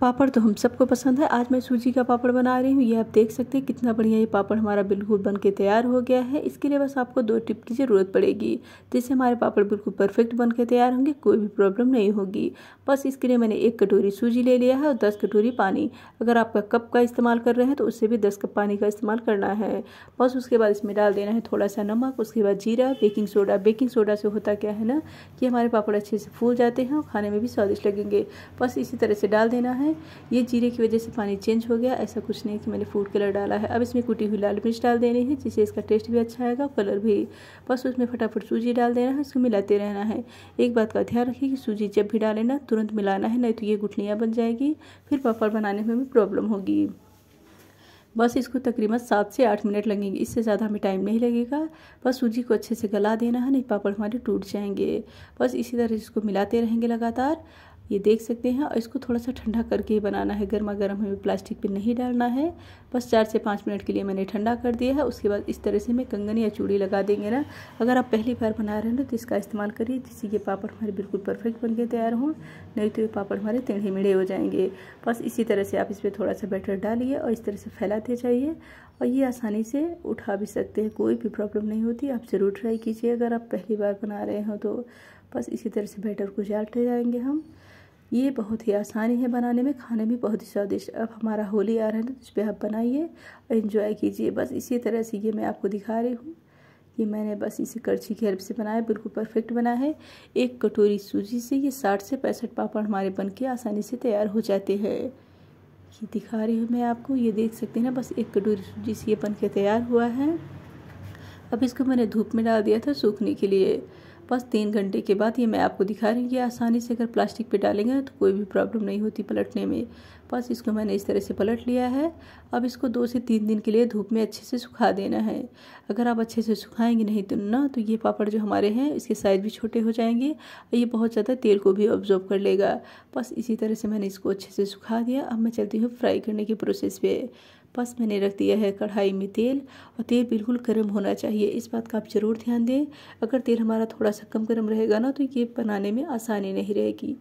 पापड़ तो हम सबको पसंद है आज मैं सूजी का पापड़ बना रही हूँ ये आप देख सकते हैं कितना बढ़िया ये पापड़ हमारा बिल्कुल बन के तैयार हो गया है इसके लिए बस आपको दो टिप की ज़रूरत पड़ेगी जिससे हमारे पापड़ बिल्कुल परफेक्ट बन के तैयार होंगे कोई भी प्रॉब्लम नहीं होगी बस इसके लिए मैंने एक कटोरी सूजी ले लिया है और दस कटोरी पानी अगर आपका कप का इस्तेमाल कर रहे हैं तो उससे भी दस कप पानी का इस्तेमाल करना है बस उसके बाद इसमें डाल देना है थोड़ा सा नमक उसके बाद जीरा बेकिंग सोडा बेकिंग सोडा से होता क्या है ना कि हमारे पापड़ अच्छे से फूल जाते हैं और खाने में भी स्वादिष्ट लगेंगे बस इसी तरह से डाल देना है है ये जीरे की वजह से पानी चेंज हो गया ऐसा कुछ नहीं कि मैंने फूड कलर डाला है अब इसमें कुटी हुई लाल मिर्च डाल देनी है जिससे इसका टेस्ट भी अच्छा आएगा कलर भी बस उसमें फटाफट सूजी डाल देना है उसको मिलाते रहना है एक बात का ध्यान रखिए कि सूजी जब भी डालें ना तुरंत मिलाना है नहीं तो ये गुठलियाँ बन जाएगी फिर पापड़ बनाने में भी प्रॉब्लम होगी बस इसको तकरीबन सात से आठ मिनट लगेंगे इससे ज़्यादा हमें टाइम नहीं लगेगा बस सूजी को अच्छे से गला देना है नहीं तो पापड़ हमारे टूट जाएंगे बस इसी तरह इसको मिलाते रहेंगे लगातार ये देख सकते हैं और इसको थोड़ा सा ठंडा करके ही बनाना है गर्मा गर्म हमें प्लास्टिक पे नहीं डालना है बस चार से पाँच मिनट के लिए मैंने ठंडा कर दिया है उसके बाद इस तरह से मैं कंगन या चूड़ी लगा देंगे ना अगर आप पहली बार बना रहे हैं ना तो इसका इस्तेमाल करिए जिससे ये पापड़ हमारे बिल्कुल परफेक्ट बन के तैयार हों नहीं तो ये पापड़ हमारे टेढ़े मेढ़े हो जाएंगे बस इसी तरह से आप इस पर थोड़ा सा बैटर डालिए और इस तरह से फैलाते जाइए और ये आसानी से उठा भी सकते हैं कोई भी प्रॉब्लम नहीं होती आप ज़रूर ट्राई कीजिए अगर आप पहली बार बना रहे हो तो बस इसी तरह से बैटर को जालते जाएंगे हम ये बहुत ही आसानी है बनाने में खाने में बहुत ही स्वादिष्ट अब हमारा होली आ रहा है तो इस पर आप बनाइए और इन्जॉय कीजिए बस इसी तरह से ये मैं आपको दिखा रही हूँ ये मैंने बस इसे करछी की हेल्प से बनाया बिल्कुल परफेक्ट बना है एक कटोरी सूजी से ये साठ से पैंसठ पापड़ हमारे बन के आसानी से तैयार हो जाते हैं ये दिखा रही हूँ मैं आपको ये देख सकते हैं ना बस एक कटोरी सूजी से ये बन के तैयार हुआ है अब इसको मैंने धूप में डाल दिया था सूखने के लिए बस तीन घंटे के बाद ये मैं आपको दिखा रही हूँ ये आसानी से अगर प्लास्टिक पे डालेंगे तो कोई भी प्रॉब्लम नहीं होती पलटने में बस इसको मैंने इस तरह से पलट लिया है अब इसको दो से तीन दिन के लिए धूप में अच्छे से सुखा देना है अगर आप अच्छे से सुखाएंगे नहीं तो ना तो ये पापड़ जो हमारे हैं इसके साइज़ भी छोटे हो जाएंगे ये बहुत ज़्यादा तेल को भी ऑब्जॉर्व कर लेगा बस इसी तरह से मैंने इसको अच्छे से सुखा दिया अब मैं चलती हूँ फ्राई करने के प्रोसेस पे बस मैंने रख दिया है कढ़ाई में तेल और तेल बिल्कुल गर्म होना चाहिए इस बात का आप ज़रूर ध्यान दें अगर तेल हमारा थोड़ा सा कम गर्म रहेगा ना तो ये बनाने में आसानी नहीं रहेगी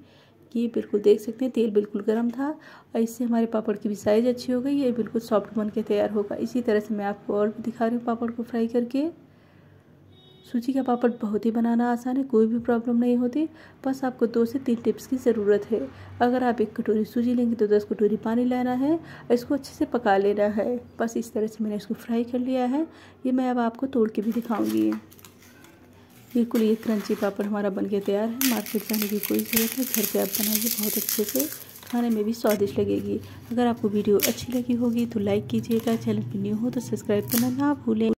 ये बिल्कुल देख सकते हैं तेल बिल्कुल गर्म था और इससे हमारे पापड़ की भी साइज़ अच्छी हो गई ये बिल्कुल सॉफ्ट बन के तैयार होगा इसी तरह से मैं आपको और भी दिखा रही हूँ पापड़ को फ्राई करके सूजी का पापड़ बहुत ही बनाना आसान है कोई भी प्रॉब्लम नहीं होती बस आपको दो से तीन टिप्स की ज़रूरत है अगर आप एक कटोरी सूजी लेंगे तो दस कटोरी पानी लेना है इसको अच्छे से पका लेना है बस इस तरह से मैंने इसको फ्राई कर लिया है ये मैं अब आपको तोड़ के भी दिखाऊँगी बिल्कुल ये क्रंची पापड़ हमारा बन के तैयार है मार्केट जाने की कोई ज़रूरत नहीं घर पर आप बनाइए बहुत अच्छे से खाने में भी स्वादिष्ट लगेगी अगर आपको वीडियो अच्छी लगी होगी तो लाइक कीजिएगा चैनल पर न्यू हो तो सब्सक्राइब करना ना भूलें